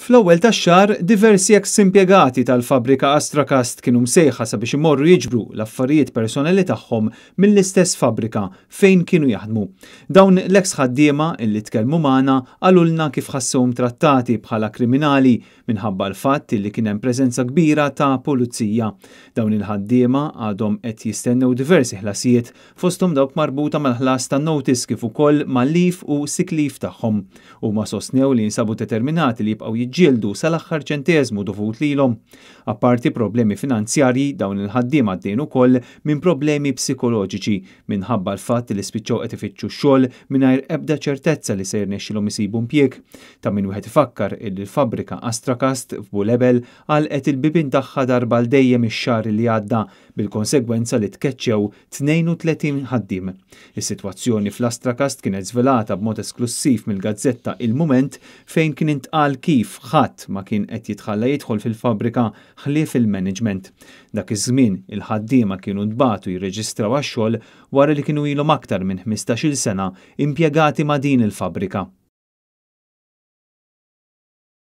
Fl-ewwel tax-xahar diversi eks impjegati tal-fabrika Astrakast kienu msejħa sabiex imorru jiġbru l-affarijiet personali tagħhom mill-istess fabrika fejn kienu jaħdmu. Dawn l-eks ħaddiema illi tkellmu magħna għalulna kif ħassuhom trattati bħala kriminali minħabba l-fatt li kien hemm preżenza kbira ta' pulizija. Dawn il-ħaddiema għadhom qed jistennew diversi ħlasijiet fosthom dawk marbuta mal-ħlas ta' notice kif ukoll mal-lif u siklif tagħhom. Huma sostnew li jinsabu determinati li jibqgħu jiġġieldu sal-aħħar ċentezmu dovut lilhom. Apparti problemi finanzjarji dawn il-ħaddiem għaddejn ukoll minn problemi psikoloġiċi minħabba l-fatt li spiċċaw qed ifittxu xogħol mingħajr ebda ċertezza li se xilom jisibu mpjek. Ta' min wieħed ifakkar il-fabrika Astrakast f'Bulebel għet il-bibin tagħha darba dejjem ix-xahar li għadda bil-konsegwenza li tkeċċew 32 ħaddim. Is-sitwazzjoni fl-Astrakast kienet zvelata b'mod esklusiv mill-gazzetta il-Moment fejn kien intqal kif ħadd ma kien qed jitħalla jidħol fil-fabrika ħlief il-management. Dak iż-żmien il-ħaddiema kienu dbatu jirreġistraw għax-xogħol wara li kienu ilhom aktar minn 15-il sena impjegati ma' din il-fabrika.